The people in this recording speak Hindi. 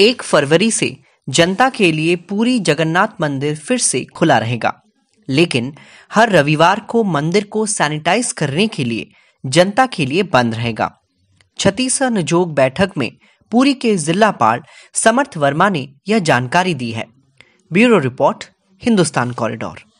एक फरवरी से जनता के लिए पूरी जगन्नाथ मंदिर फिर से खुला रहेगा लेकिन हर रविवार को मंदिर को सैनिटाइज करने के लिए जनता के लिए बंद रहेगा छत्तीसगढ़ जोग बैठक में पूरी के जिलापाल समर्थ वर्मा ने यह जानकारी दी है ब्यूरो रिपोर्ट हिंदुस्तान कॉरिडोर